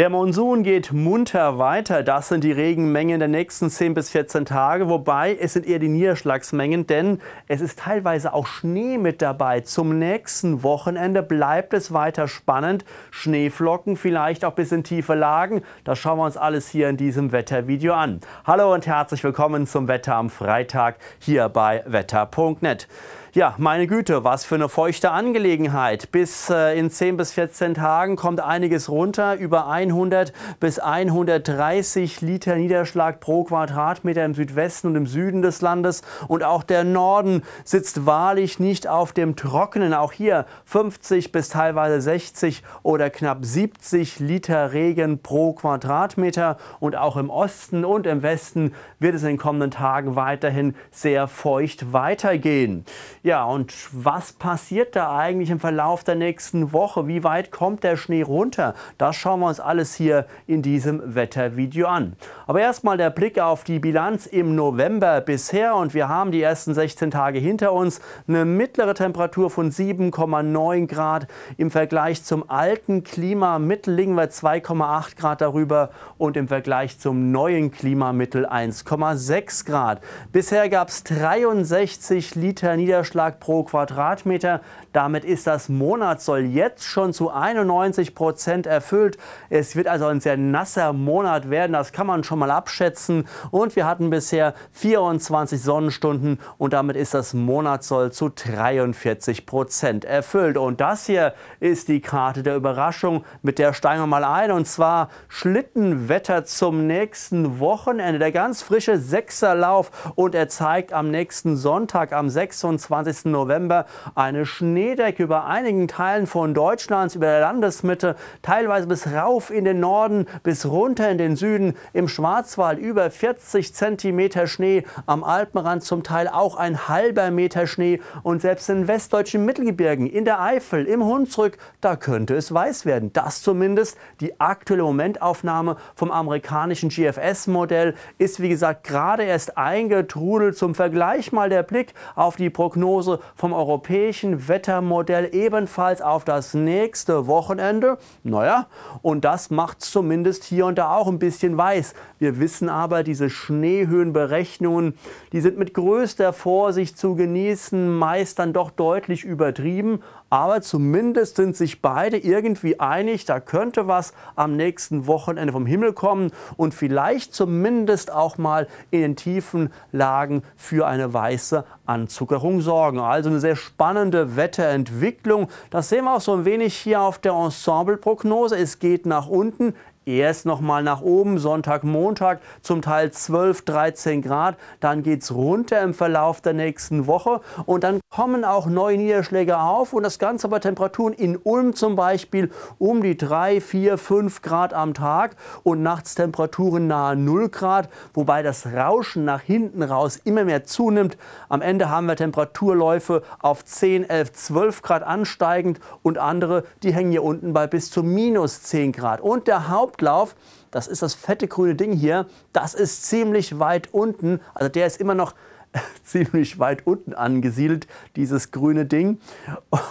Der Monsun geht munter weiter. Das sind die Regenmengen der nächsten 10 bis 14 Tage. Wobei es sind eher die Niederschlagsmengen, denn es ist teilweise auch Schnee mit dabei. Zum nächsten Wochenende bleibt es weiter spannend. Schneeflocken, vielleicht auch bis in tiefe Lagen. Das schauen wir uns alles hier in diesem Wettervideo an. Hallo und herzlich willkommen zum Wetter am Freitag hier bei wetter.net. Ja, meine Güte, was für eine feuchte Angelegenheit. Bis äh, in 10 bis 14 Tagen kommt einiges runter. Über 100 bis 130 Liter Niederschlag pro Quadratmeter im Südwesten und im Süden des Landes. Und auch der Norden sitzt wahrlich nicht auf dem Trockenen. Auch hier 50 bis teilweise 60 oder knapp 70 Liter Regen pro Quadratmeter. Und auch im Osten und im Westen wird es in den kommenden Tagen weiterhin sehr feucht weitergehen. Ja, und was passiert da eigentlich im Verlauf der nächsten Woche? Wie weit kommt der Schnee runter? Das schauen wir uns alles hier in diesem Wettervideo an. Aber erstmal der Blick auf die Bilanz im November bisher und wir haben die ersten 16 Tage hinter uns. Eine mittlere Temperatur von 7,9 Grad. Im Vergleich zum alten Klimamittel liegen wir 2,8 Grad darüber und im Vergleich zum neuen Klimamittel 1,6 Grad. Bisher gab es 63 Liter Niederschlag Niederschlag pro Quadratmeter. Damit ist das Monatssoll jetzt schon zu 91 Prozent erfüllt. Es wird also ein sehr nasser Monat werden, das kann man schon mal abschätzen. Und wir hatten bisher 24 Sonnenstunden und damit ist das Monatssoll zu 43 Prozent erfüllt. Und das hier ist die Karte der Überraschung. Mit der steigen wir mal ein und zwar Schlittenwetter zum nächsten Wochenende. Der ganz frische Sechserlauf und er zeigt am nächsten Sonntag, am 26. 25. November eine Schneedecke über einigen Teilen von Deutschlands, über der Landesmitte, teilweise bis rauf in den Norden, bis runter in den Süden, im Schwarzwald über 40 Zentimeter Schnee, am Alpenrand zum Teil auch ein halber Meter Schnee und selbst in westdeutschen Mittelgebirgen, in der Eifel, im Hunsrück, da könnte es weiß werden. Das zumindest die aktuelle Momentaufnahme vom amerikanischen GFS-Modell ist wie gesagt gerade erst eingetrudelt. Zum Vergleich mal der Blick auf die Prognose Wetterprognose vom europäischen Wettermodell ebenfalls auf das nächste Wochenende. Naja, und das macht zumindest hier und da auch ein bisschen weiß. Wir wissen aber, diese Schneehöhenberechnungen, die sind mit größter Vorsicht zu genießen, meist dann doch deutlich übertrieben aber zumindest sind sich beide irgendwie einig, da könnte was am nächsten Wochenende vom Himmel kommen und vielleicht zumindest auch mal in den tiefen Lagen für eine weiße Anzuckerung sorgen. Also eine sehr spannende Wetterentwicklung. Das sehen wir auch so ein wenig hier auf der Ensembleprognose. Es geht nach unten erst nochmal nach oben, Sonntag, Montag zum Teil 12, 13 Grad, dann geht es runter im Verlauf der nächsten Woche und dann kommen auch neue Niederschläge auf und das Ganze bei Temperaturen in Ulm zum Beispiel um die 3, 4, 5 Grad am Tag und nachts Temperaturen nahe 0 Grad, wobei das Rauschen nach hinten raus immer mehr zunimmt. Am Ende haben wir Temperaturläufe auf 10, 11, 12 Grad ansteigend und andere, die hängen hier unten bei bis zu minus 10 Grad. Und der Haupt Hauptlauf, das ist das fette grüne Ding hier, das ist ziemlich weit unten. Also der ist immer noch ziemlich weit unten angesiedelt, dieses grüne Ding.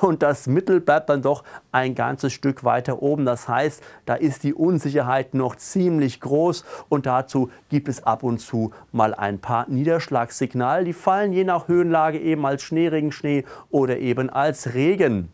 Und das Mittel bleibt dann doch ein ganzes Stück weiter oben. Das heißt, da ist die Unsicherheit noch ziemlich groß und dazu gibt es ab und zu mal ein paar Niederschlagssignale. Die fallen je nach Höhenlage eben als Schneeregen, Schnee oder eben als Regen.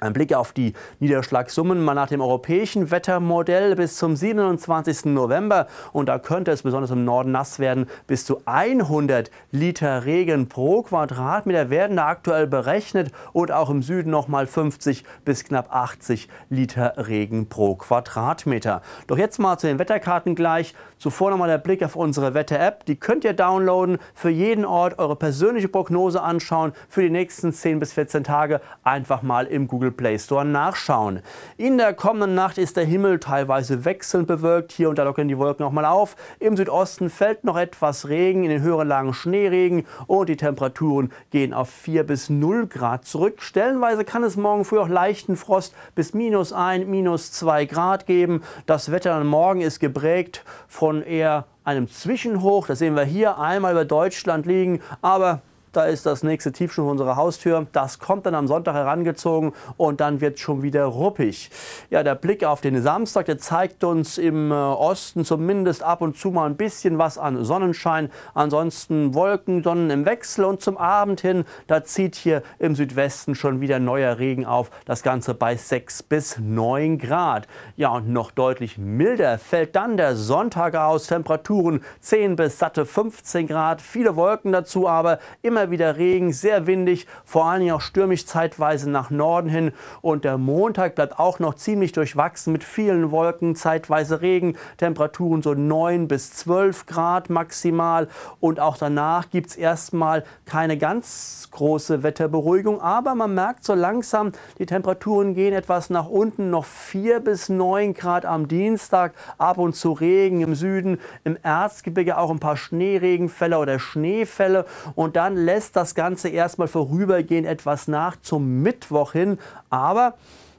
Ein Blick auf die Niederschlagssummen mal nach dem europäischen Wettermodell bis zum 27. November. Und da könnte es besonders im Norden nass werden. Bis zu 100 Liter Regen pro Quadratmeter werden da aktuell berechnet. Und auch im Süden nochmal 50 bis knapp 80 Liter Regen pro Quadratmeter. Doch jetzt mal zu den Wetterkarten gleich. Zuvor nochmal der Blick auf unsere Wetter-App. Die könnt ihr downloaden, für jeden Ort eure persönliche Prognose anschauen. Für die nächsten 10 bis 14 Tage einfach mal im Google Google Play Store nachschauen. In der kommenden Nacht ist der Himmel teilweise wechselnd bewölkt. Hier und da lockern die Wolken nochmal auf. Im Südosten fällt noch etwas Regen, in den höheren Lagen Schneeregen und die Temperaturen gehen auf 4 bis 0 Grad zurück. Stellenweise kann es morgen früh auch leichten Frost bis minus 1, minus 2 Grad geben. Das Wetter dann Morgen ist geprägt von eher einem Zwischenhoch. Das sehen wir hier einmal über Deutschland liegen, aber da ist das nächste Tief schon vor unserer Haustür. Das kommt dann am Sonntag herangezogen und dann wird schon wieder ruppig. Ja, der Blick auf den Samstag, der zeigt uns im äh, Osten zumindest ab und zu mal ein bisschen was an Sonnenschein. Ansonsten Wolken, Sonnen im Wechsel und zum Abend hin, da zieht hier im Südwesten schon wieder neuer Regen auf. Das Ganze bei 6 bis 9 Grad. Ja, und noch deutlich milder fällt dann der Sonntag aus. Temperaturen 10 bis satte 15 Grad. Viele Wolken dazu, aber immer wieder Regen, sehr windig, vor allen Dingen auch stürmisch zeitweise nach Norden hin. Und der Montag bleibt auch noch ziemlich durchwachsen mit vielen Wolken, zeitweise Regen, Temperaturen so 9 bis 12 Grad maximal. Und auch danach gibt es erstmal keine ganz große Wetterberuhigung. Aber man merkt so langsam, die Temperaturen gehen etwas nach unten, noch 4 bis 9 Grad am Dienstag. Ab und zu Regen im Süden, im Erzgebirge auch ein paar Schneeregenfälle oder Schneefälle. Und dann lässt lässt das Ganze erstmal vorübergehend etwas nach zum Mittwoch hin. Aber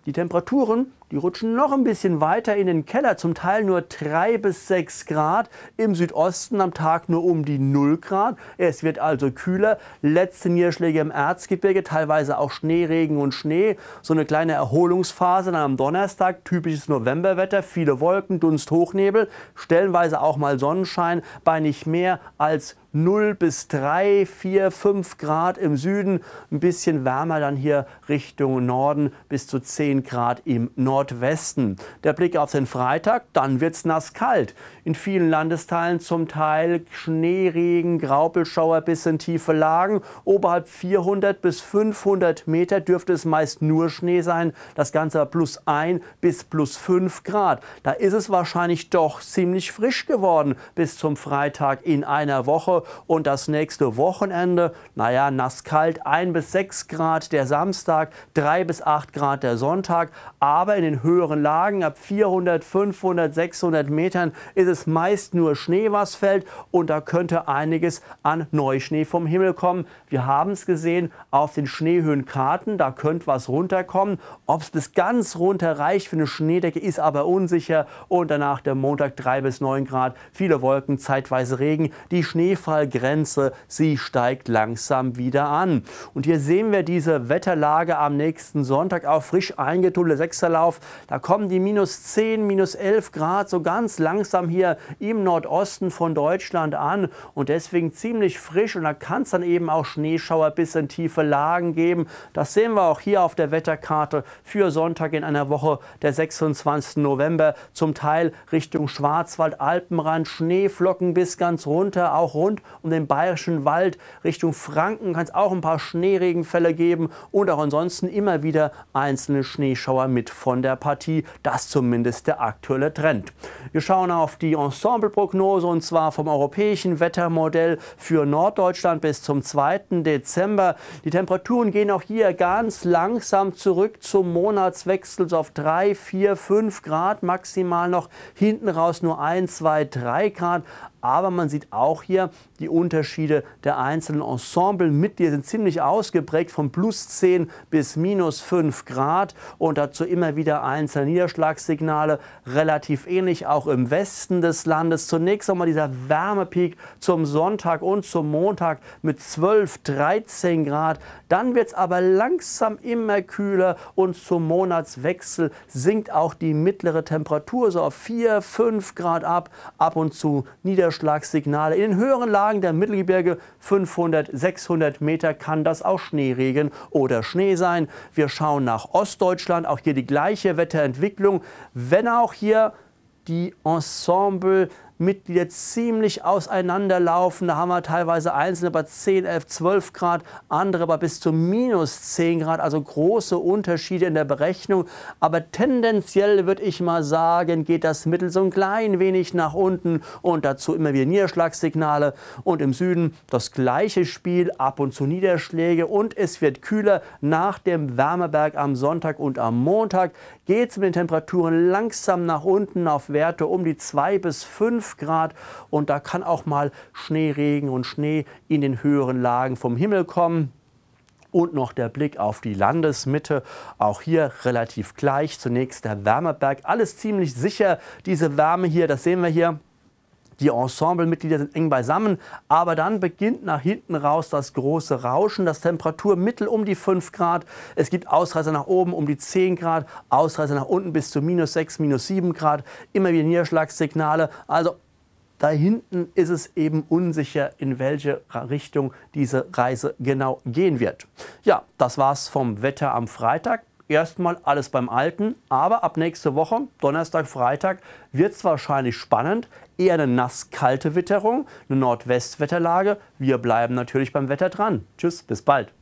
die Temperaturen die rutschen noch ein bisschen weiter in den Keller, zum Teil nur 3 bis 6 Grad, im Südosten am Tag nur um die 0 Grad. Es wird also kühler. Letzte Niederschläge im Erzgebirge, teilweise auch Schneeregen und Schnee. So eine kleine Erholungsphase dann am Donnerstag, typisches Novemberwetter, viele Wolken, Dunst, Hochnebel, stellenweise auch mal Sonnenschein bei nicht mehr als 0 bis 3, 4, 5 Grad im Süden, ein bisschen wärmer dann hier Richtung Norden bis zu 10 Grad im Norden. Nordwesten. Der Blick auf den Freitag, dann wird es nass kalt. In vielen Landesteilen zum Teil Schneeregen, Graupelschauer bis in tiefe Lagen. Oberhalb 400 bis 500 Meter dürfte es meist nur Schnee sein. Das Ganze plus 1 bis plus 5 Grad. Da ist es wahrscheinlich doch ziemlich frisch geworden bis zum Freitag in einer Woche. Und das nächste Wochenende, naja, nass kalt, 1 bis 6 Grad der Samstag, 3 bis 8 Grad der Sonntag. Aber in den den höheren Lagen, ab 400, 500, 600 Metern ist es meist nur Schnee, was fällt und da könnte einiges an Neuschnee vom Himmel kommen. Wir haben es gesehen auf den Schneehöhenkarten, da könnte was runterkommen. Ob es bis ganz runter reicht für eine Schneedecke, ist aber unsicher und danach der Montag 3 bis 9 Grad, viele Wolken, zeitweise Regen. Die Schneefallgrenze, sie steigt langsam wieder an. Und hier sehen wir diese Wetterlage am nächsten Sonntag auf frisch eingetunnelter Sechserlauf da kommen die minus 10, minus 11 Grad so ganz langsam hier im Nordosten von Deutschland an und deswegen ziemlich frisch und da kann es dann eben auch Schneeschauer bis in tiefe Lagen geben. Das sehen wir auch hier auf der Wetterkarte für Sonntag in einer Woche, der 26. November, zum Teil Richtung Schwarzwald, Alpenrand, Schneeflocken bis ganz runter, auch rund um den Bayerischen Wald, Richtung Franken kann es auch ein paar Schneeregenfälle geben und auch ansonsten immer wieder einzelne Schneeschauer mit von der der Partie. Das zumindest der aktuelle Trend. Wir schauen auf die Ensembleprognose und zwar vom europäischen Wettermodell für Norddeutschland bis zum 2. Dezember. Die Temperaturen gehen auch hier ganz langsam zurück zum Monatswechsel auf 3, 4, 5 Grad, maximal noch hinten raus nur 1, 2, 3 Grad aber man sieht auch hier die Unterschiede der einzelnen Ensemble mit. Die sind ziemlich ausgeprägt von plus 10 bis minus 5 Grad und dazu immer wieder einzelne Niederschlagssignale, relativ ähnlich auch im Westen des Landes. Zunächst einmal dieser Wärmepeak zum Sonntag und zum Montag mit 12, 13 Grad. Dann wird es aber langsam immer kühler und zum Monatswechsel sinkt auch die mittlere Temperatur so auf 4, 5 Grad ab. Ab und zu Niederschlagssignale. Niederschlagssignale. In den höheren Lagen der Mittelgebirge 500, 600 Meter kann das auch Schneeregen oder Schnee sein. Wir schauen nach Ostdeutschland, auch hier die gleiche Wetterentwicklung, wenn auch hier die Ensemble Mitglieder ziemlich auseinanderlaufen. Da haben wir teilweise einzelne bei 10, 11, 12 Grad, andere bei bis zu minus 10 Grad, also große Unterschiede in der Berechnung. Aber tendenziell würde ich mal sagen, geht das Mittel so ein klein wenig nach unten und dazu immer wieder Niederschlagssignale. Und im Süden das gleiche Spiel, ab und zu Niederschläge und es wird kühler nach dem Wärmeberg am Sonntag und am Montag. Geht es mit den Temperaturen langsam nach unten auf Werte um die 2 bis 5 5 Grad und da kann auch mal Schneeregen und Schnee in den höheren Lagen vom Himmel kommen. Und noch der Blick auf die Landesmitte. Auch hier relativ gleich. Zunächst der Wärmeberg. Alles ziemlich sicher, diese Wärme hier, das sehen wir hier. Die Ensemblemitglieder sind eng beisammen, aber dann beginnt nach hinten raus das große Rauschen, das Temperaturmittel um die 5 Grad. Es gibt Ausreißer nach oben um die 10 Grad, Ausreißer nach unten bis zu minus 6, minus 7 Grad, immer wieder Niederschlagssignale. Also da hinten ist es eben unsicher, in welche Richtung diese Reise genau gehen wird. Ja, das war's vom Wetter am Freitag. Erstmal alles beim Alten, aber ab nächste Woche, Donnerstag, Freitag, wird es wahrscheinlich spannend eher eine nass-kalte Witterung, eine Nordwestwetterlage. Wir bleiben natürlich beim Wetter dran. Tschüss, bis bald.